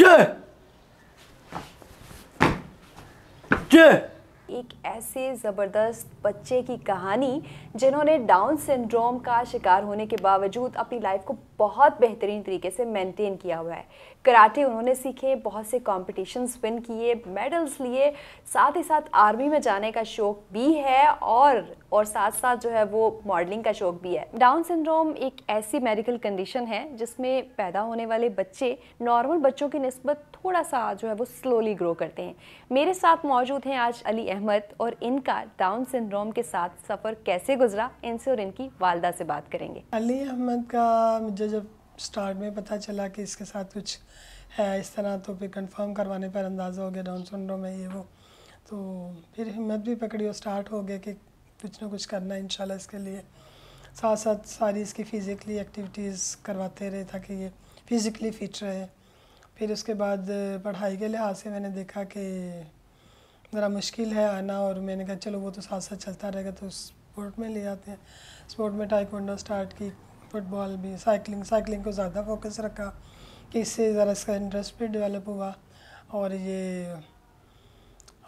एक ऐसे ज़बरदस्त बच्चे की कहानी जिन्होंने डाउन सिंड्रोम का शिकार होने के बावजूद अपनी लाइफ को बहुत बेहतरीन तरीके से मेंटेन किया हुआ है कराटे उन्होंने सीखे बहुत से कॉम्पिटिशन्स विन किए मेडल्स लिए साथ ही साथ आर्मी में जाने का शौक भी है और और साथ साथ जो है वो मॉडलिंग का शौक भी है डाउन सिंड्रोम एक ऐसी मेडिकल कंडीशन है जिसमें पैदा होने वाले बच्चे नॉर्मल बच्चों की नस्बत थोड़ा सा जो है वो स्लोली ग्रो करते हैं मेरे साथ मौजूद हैं आज अली अहमद और इनका डाउन सिंड्रोम के साथ सफ़र कैसे गुजरा इनसे और इनकी वालदा से बात करेंगे अली अहमद का जब स्टार्ट में पता चला कि इसके साथ कुछ है इस तरह तो फिर कंफर्म करवाने पर अंदाज़ा हो गया डाउन सिंड्रोम में ये वो तो फिर हिम्मत भी पकड़ी और स्टार्ट हो गया कि कुछ ना कुछ करना है इन इसके लिए साथ साथ सारी इसकी फ़िज़िकली एक्टिविटीज़ करवाते रहे ताकि ये फ़िज़िकली फ़िट रहे फिर उसके बाद पढ़ाई के लिहाज से मैंने देखा कि ज़रा मुश्किल है आना और मैंने कहा चलो वो तो साथ साथ चलता रहेगा तो स्पोर्ट में ले आते हैं स्पोर्ट में टाइकोंडो स्टार्ट की फुटबॉल भी साइकिलिंग साइकिलिंग को ज़्यादा फोकस रखा कि इससे ज़रा इसका इंटरेस्ट भी डेवलप हुआ और ये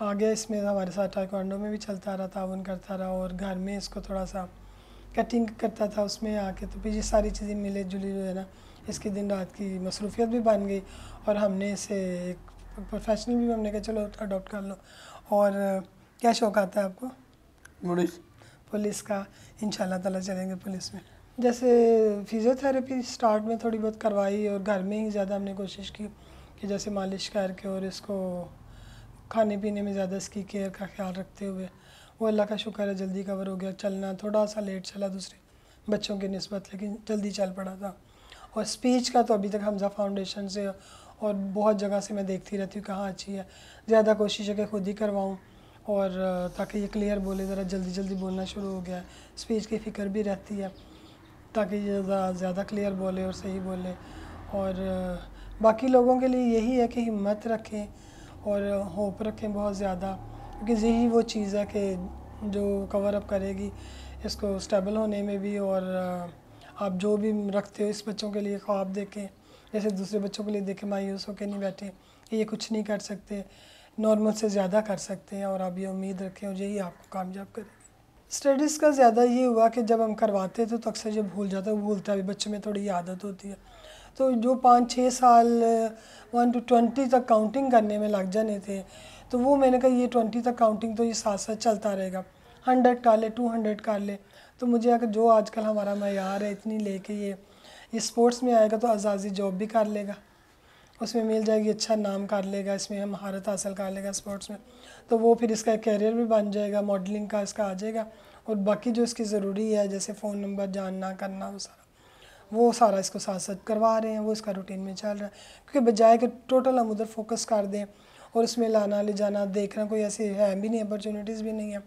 आगे इसमें हमारे साथ टाइकोंडो में भी चलता रहा ताउन करता रहा और घर में इसको थोड़ा सा कटिंग करता था उसमें आके तो फिर ये सारी चीज़ें मिले जुली जो है ना इसके दिन रात की मसरूफियत भी बन गई और हमने इसे एक प्रोफेशनल भी हमने कहा चलो अडोप्ट कर लो और क्या शौक़ आता है आपको पुलिस का इन ताला चलेंगे पुलिस में जैसे फिज़ियोथेरेपी स्टार्ट में थोड़ी बहुत करवाई और घर में ही ज़्यादा हमने कोशिश की कि जैसे मालिश करके और इसको खाने पीने में ज़्यादा इसकी केयर का ख्याल रखते हुए वो अल्लाह का शुक्र है जल्दी कवर हो गया चलना थोड़ा सा लेट चला दूसरे बच्चों की नस्बत लेकिन जल्दी चल पड़ा था और स्पीच का तो अभी तक हमजा फाउंडेशन से और बहुत जगह से मैं देखती रहती हूँ कहाँ अच्छी है ज़्यादा कोशिश है कि खुद ही करवाऊँ और ताकि ये क्लियर बोले ज़रा जल्दी जल्दी बोलना शुरू हो गया है स्पीच की फ़िक्र भी रहती है ताकि ज़्यादा क्लियर बोले और सही बोले और बाकी लोगों के लिए यही है कि हिम्मत रखें और होप रखें बहुत ज़्यादा क्योंकि यही वो चीज़ है कि जो कवर अप करेगी इसको स्टेबल होने में भी और आप जो भी रखते हो इस बच्चों के लिए ख्वाब देखें जैसे दूसरे बच्चों के लिए देखें मायूस होकर नहीं बैठे ये कुछ नहीं कर सकते नॉर्मल से ज़्यादा कर सकते हैं और आप ये उम्मीद रखें और यही आपको कामयाब करें स्टडीज़ का ज़्यादा ये हुआ कि जब हम करवाते थे तो अक्सर ये भूल जाता है भूलता भी बच्चे में थोड़ी आदत होती है तो जो पाँच छः साल वन टू ट्वेंटी तक काउंटिंग करने में लग जाने थे तो वो मैंने कहा ये ट्वेंटी तक काउंटिंग तो ये साथ साथ चलता रहेगा हंड्रेड कर ले टू हंड्रेड कर ले तो मुझे अगर जो आजकल हमारा मैार है इतनी लेके ये ये स्पोर्ट्स में आएगा तो आज़ादी जॉब भी कर लेगा उसमें मिल जाएगी अच्छा नाम कर लेगा इसमें महारत हासिल कर लेगा स्पोर्ट्स में तो वो फिर इसका करियर भी बन जाएगा मॉडलिंग का इसका आ जाएगा और बाकी जो इसकी ज़रूरी है जैसे फ़ोन नंबर जानना करना वो सारा वो सारा इसको साथ साथ करवा रहे हैं वो इसका रूटीन में चल रहा है क्योंकि बजाय कि टोटल हम उधर फोकस कर दें और उसमें लाना ले जाना देखना कोई ऐसी है भी नहीं अपॉर्चुनिटीज़ भी नहीं है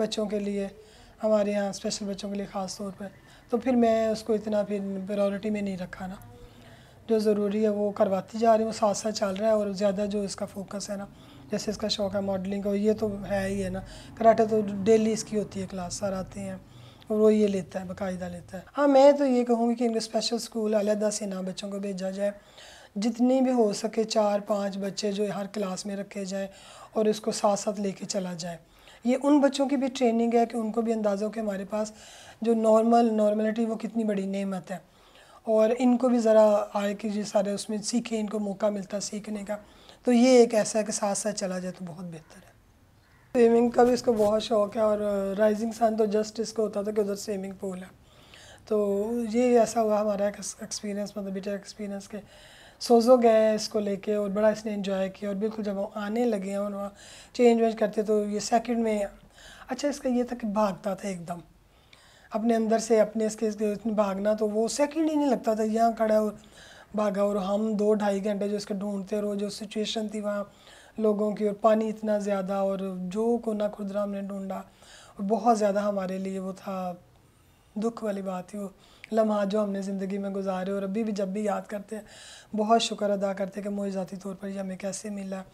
बच्चों के लिए हमारे यहाँ स्पेशल बच्चों के लिए ख़ास तौर पर तो फिर मैं उसको इतना फिर प्रायोरिटी में नहीं रखा ना जो ज़रूरी है वो करवाती जा रही हूँ साथ साथ चल रहा है और ज़्यादा जो इसका फोकस है ना जैसे इसका शौक है मॉडलिंग का ये तो है ही है ना कराटे तो डेली इसकी होती है क्लास सर आते हैं और वो ये लेता है बाकायदा लेता है हाँ मैं तो ये कहूँगी कि इनको स्पेशल स्कूल अलहदा से ना बच्चों को भेजा जाए जितनी भी हो सके चार पाँच बच्चे जो हर क्लास में रखे जाएँ और इसको साथ साथ ले चला जाए ये उन बच्चों की भी ट्रेनिंग है कि उनको भी अंदाज़ों के हमारे पास जो नॉर्मल नॉर्मलिटी वो कितनी बड़ी नेमत है और इनको भी ज़रा आए कि ये सारे उसमें सीखें इनको मौका मिलता सीखने का तो ये एक ऐसा है कि साथ साथ चला जाए तो बहुत बेहतर है स्विमिंग का भी इसको बहुत शौक है और राइजिंग सन तो जस्ट इसको होता था कि उधर स्विमिंग पूल है तो ये ऐसा हुआ हमारा एक्सपीरियंस मतलब बेटर एक्सपीरियंस के सोजो गए इसको लेके और बड़ा इसने इन्जॉय किया और बिल्कुल जब हम आने लगे हैं और वहाँ चेंज वेंज करते तो ये सेकंड में अच्छा इसका ये था कि भागता था एकदम अपने अंदर से अपने इसके भागना तो वो सेकंड ही नहीं लगता था यहाँ खड़ा और भागा और हम दो ढाई घंटे जो इसके ढूंढते रहो जो सिचुएशन थी वहाँ लोगों की और पानी इतना ज़्यादा और जो कोना खुदरा हमने ढूंढा और बहुत ज़्यादा हमारे लिए वो था दुख वाली बात थी वो लम्हा जो हमने ज़िंदगी में गुजारे और अभी भी जब भी याद करते हैं बहुत शुक्र अदा करते हैं कि ज़ाती तौर पर ये हमें कैसे मिला